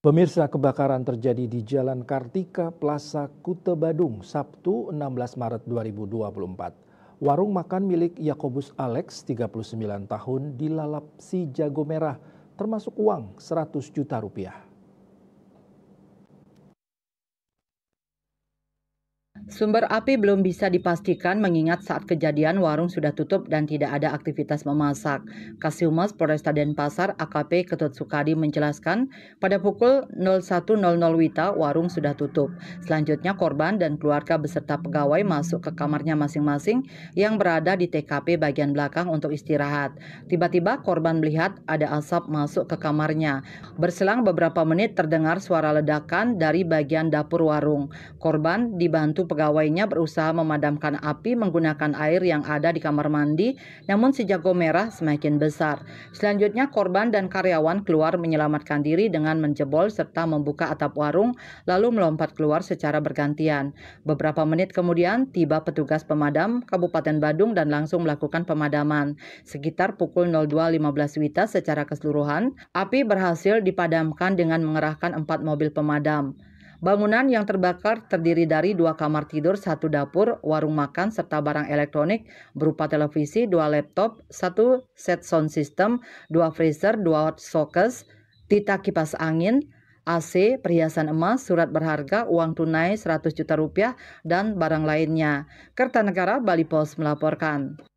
Pemirsa kebakaran terjadi di Jalan Kartika Plaza Kute Badung, Sabtu 16 Maret 2024. Warung makan milik Yakobus Alex, 39 tahun, dilalap si jago merah, termasuk uang 100 juta rupiah. Sumber api belum bisa dipastikan mengingat saat kejadian warung sudah tutup dan tidak ada aktivitas memasak. Kasiumas Polresta Denpasar AKP Ketut Sukadi menjelaskan, pada pukul 01.00 Wita warung sudah tutup. Selanjutnya korban dan keluarga beserta pegawai masuk ke kamarnya masing-masing yang berada di TKP bagian belakang untuk istirahat. Tiba-tiba korban melihat ada asap masuk ke kamarnya. Berselang beberapa menit terdengar suara ledakan dari bagian dapur warung. Korban dibantu pegawai pegawainya berusaha memadamkan api menggunakan air yang ada di kamar mandi, namun si jago merah semakin besar. Selanjutnya korban dan karyawan keluar menyelamatkan diri dengan menjebol serta membuka atap warung lalu melompat keluar secara bergantian. Beberapa menit kemudian tiba petugas pemadam Kabupaten Badung dan langsung melakukan pemadaman. Sekitar pukul 02.15 Wita secara keseluruhan, api berhasil dipadamkan dengan mengerahkan empat mobil pemadam. Bangunan yang terbakar terdiri dari dua kamar tidur, satu dapur, warung makan, serta barang elektronik berupa televisi, dua laptop, satu set sound system, dua freezer, dua sockets, tita kipas angin, AC, perhiasan emas, surat berharga, uang tunai 100 juta rupiah, dan barang lainnya. Kertanegara, Bali Post melaporkan.